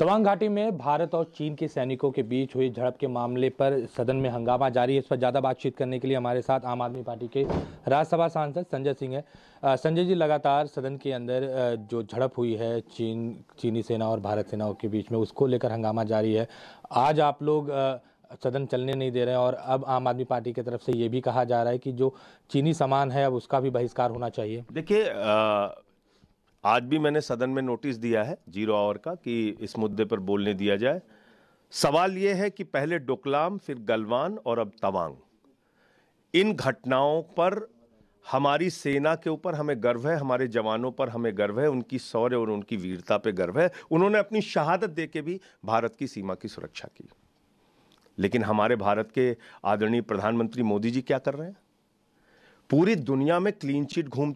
तवांग घाटी में भारत और चीन के सैनिकों के बीच हुई झड़प के मामले पर सदन में हंगामा जारी है इस पर ज़्यादा बातचीत करने के लिए हमारे साथ आम आदमी पार्टी के राज्यसभा सांसद संजय सिंह है संजय जी लगातार सदन के अंदर जो झड़प हुई है चीन चीनी सेना और भारत सेनाओं के बीच में उसको लेकर हंगामा जारी है आज आप लोग सदन चलने नहीं दे रहे हैं और अब आम आदमी पार्टी की तरफ से ये भी कहा जा रहा है कि जो चीनी सामान है अब उसका भी बहिष्कार होना चाहिए देखिए आज भी मैंने सदन में नोटिस दिया है जीरो आवर का कि इस मुद्दे पर बोलने दिया जाए सवाल यह है कि पहले डोकलाम फिर गलवान और अब तवांग इन घटनाओं पर हमारी सेना के ऊपर हमें गर्व है हमारे जवानों पर हमें गर्व है उनकी शौर्य और उनकी वीरता पे गर्व है उन्होंने अपनी शहादत दे के भी भारत की सीमा की सुरक्षा की लेकिन हमारे भारत के आदरणीय प्रधानमंत्री मोदी जी क्या कर रहे हैं पूरी दुनिया में क्लीन चिट घूम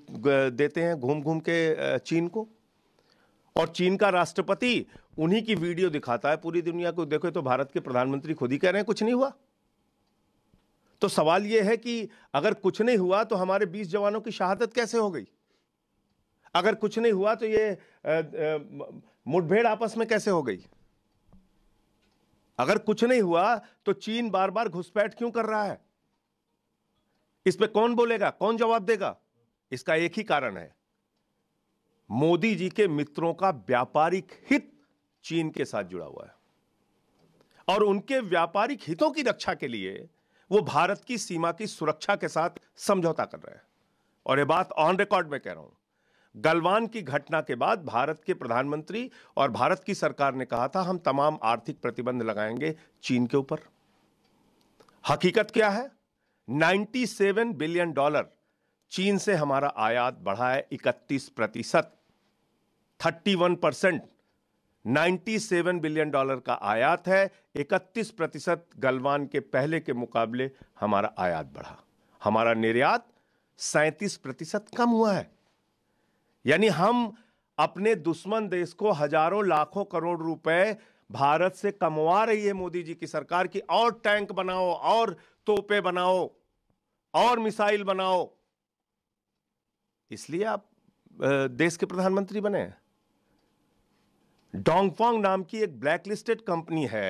देते हैं घूम घूम के चीन को और चीन का राष्ट्रपति उन्हीं की वीडियो दिखाता है पूरी दुनिया को देखो तो भारत के प्रधानमंत्री खुद ही कह रहे हैं कुछ नहीं हुआ तो सवाल यह है कि अगर कुछ नहीं हुआ तो हमारे बीस जवानों की शहादत कैसे हो गई अगर कुछ नहीं हुआ तो ये मुठभेड़ आपस में कैसे हो गई अगर कुछ नहीं हुआ तो चीन बार बार घुसपैठ क्यों कर रहा है इस पर कौन बोलेगा कौन जवाब देगा इसका एक ही कारण है मोदी जी के मित्रों का व्यापारिक हित चीन के साथ जुड़ा हुआ है और उनके व्यापारिक हितों की रक्षा के लिए वो भारत की सीमा की सुरक्षा के साथ समझौता कर रहे हैं और ये बात ऑन रिकॉर्ड में कह रहा हूं गलवान की घटना के बाद भारत के प्रधानमंत्री और भारत की सरकार ने कहा था हम तमाम आर्थिक प्रतिबंध लगाएंगे चीन के ऊपर हकीकत क्या है 97 बिलियन डॉलर चीन से हमारा आयात बढ़ा है 31 प्रतिशत thirty one percent ninety seven billion dollar का आयात है 31 प्रतिशत गलवान के पहले के मुकाबले हमारा आयात बढ़ा हमारा निर्यात सैतीस प्रतिशत कम हुआ है यानी हम अपने दुश्मन देश को हजारों लाखों करोड़ रुपए भारत से कमवा रही है मोदी जी की सरकार की और टैंक बनाओ और तोपे बनाओ और मिसाइल बनाओ इसलिए आप देश के प्रधानमंत्री बने डोंगफोंग नाम की एक ब्लैकलिस्टेड कंपनी है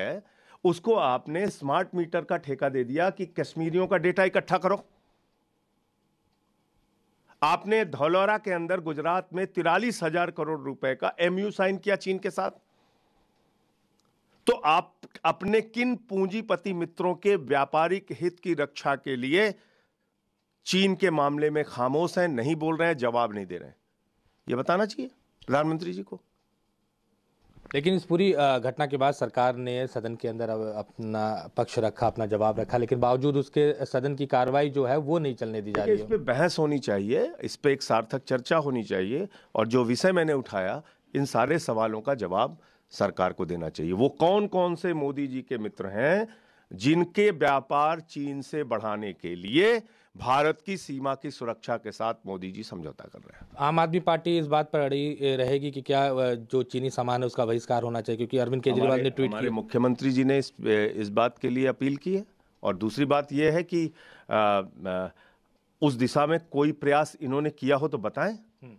उसको आपने स्मार्ट मीटर का ठेका दे दिया कि कश्मीरियों का डेटा इकट्ठा करो आपने धौलौरा के अंदर गुजरात में तिरालीस हजार करोड़ रुपए का एमयू साइन किया चीन के साथ तो आप अपने किन पूंजीपति मित्रों के व्यापारिक हित की रक्षा के लिए चीन के मामले में खामोश हैं नहीं बोल रहे हैं जवाब नहीं दे रहे हैं ये बताना चाहिए प्रधानमंत्री जी को लेकिन इस पूरी घटना के बाद सरकार ने सदन के अंदर अपना पक्ष रखा अपना जवाब रखा लेकिन बावजूद उसके सदन की कार्रवाई जो है वो नहीं चलने दी जा रही इस पर बहस होनी चाहिए इस पर एक सार्थक चर्चा होनी चाहिए और जो विषय मैंने उठाया इन सारे सवालों का जवाब सरकार को देना चाहिए वो कौन कौन से मोदी जी के मित्र हैं जिनके व्यापार चीन से बढ़ाने के लिए भारत की सीमा की सुरक्षा के साथ मोदी जी समझौता कर रहे हैं आम आदमी पार्टी इस बात पर अड़ी रहेगी कि क्या जो चीनी सामान है उसका बहिष्कार होना चाहिए क्योंकि अरविंद केजरीवाल ने ट्वीट किया मुख्यमंत्री जी ने इस इस बात के लिए अपील की है और दूसरी बात यह है कि आ, आ, उस दिशा में कोई प्रयास इन्होंने किया हो तो बताएं हम्म।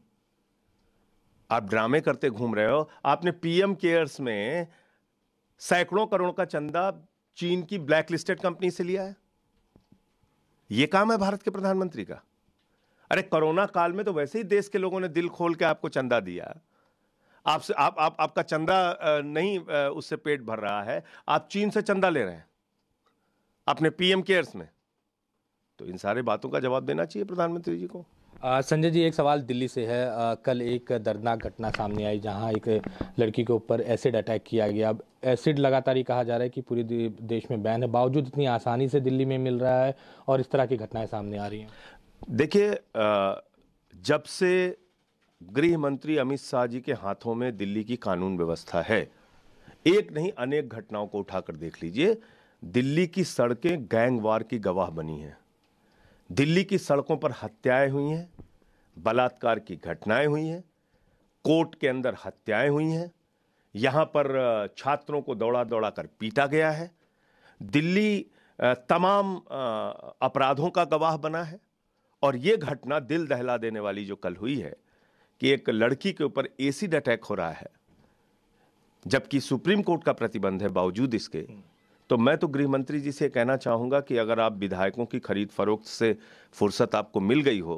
आप ड्रामे करते घूम रहे हो आपने पीएम केयर्स में सैकड़ों करोड़ का चंदा चीन की ब्लैकलिस्टेड कंपनी से लिया है ये काम है भारत के प्रधानमंत्री का अरे कोरोना काल में तो वैसे ही देश के लोगों ने दिल खोल के आपको चंदा दिया आपसे आप, आप आपका चंदा नहीं उससे पेट भर रहा है आप चीन से चंदा ले रहे हैं अपने पीएम केयर्स में तो इन सारे बातों का जवाब देना चाहिए प्रधानमंत्री जी को संजय जी एक सवाल दिल्ली से है आ, कल एक दर्दनाक घटना सामने आई जहां एक लड़की के ऊपर एसिड अटैक किया गया अब एसिड लगातार ही कहा जा रहा है कि पूरे देश में बैन है बावजूद इतनी आसानी से दिल्ली में मिल रहा है और इस तरह की घटनाएं सामने आ रही हैं देखिए जब से गृह मंत्री अमित शाह जी के हाथों में दिल्ली की कानून व्यवस्था है एक नहीं अनेक घटनाओं को उठाकर देख लीजिए दिल्ली की सड़कें गैंगवार की गवाह बनी हैं दिल्ली की सड़कों पर हत्याएं हुई हैं बलात्कार की घटनाएं हुई हैं कोर्ट के अंदर हत्याएं हुई हैं यहाँ पर छात्रों को दौड़ा दौड़ा कर पीटा गया है दिल्ली तमाम अपराधों का गवाह बना है और ये घटना दिल दहला देने वाली जो कल हुई है कि एक लड़की के ऊपर एसिड अटैक हो रहा है जबकि सुप्रीम कोर्ट का प्रतिबंध है बावजूद इसके तो मैं तो गृह मंत्री जी से कहना चाहूँगा कि अगर आप विधायकों की खरीद फरोख्त से फुर्सत आपको मिल गई हो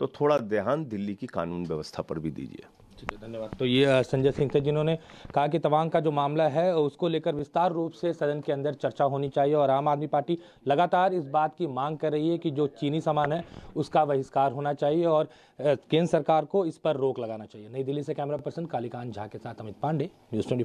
तो थोड़ा ध्यान दिल्ली की कानून व्यवस्था पर भी दीजिए ठीक है धन्यवाद तो ये संजय सिंह थे जिन्होंने कहा कि तवांग का जो मामला है उसको लेकर विस्तार रूप से सदन के अंदर चर्चा होनी चाहिए और आम आदमी पार्टी लगातार इस बात की मांग कर रही है कि जो चीनी सामान है उसका बहिष्कार होना चाहिए और केंद्र सरकार को इस पर रोक लगाना चाहिए नई दिल्ली से कैमरा पर्सन कालीकांत झा के साथ अमित पांडे न्यूज़ ट्वेंटी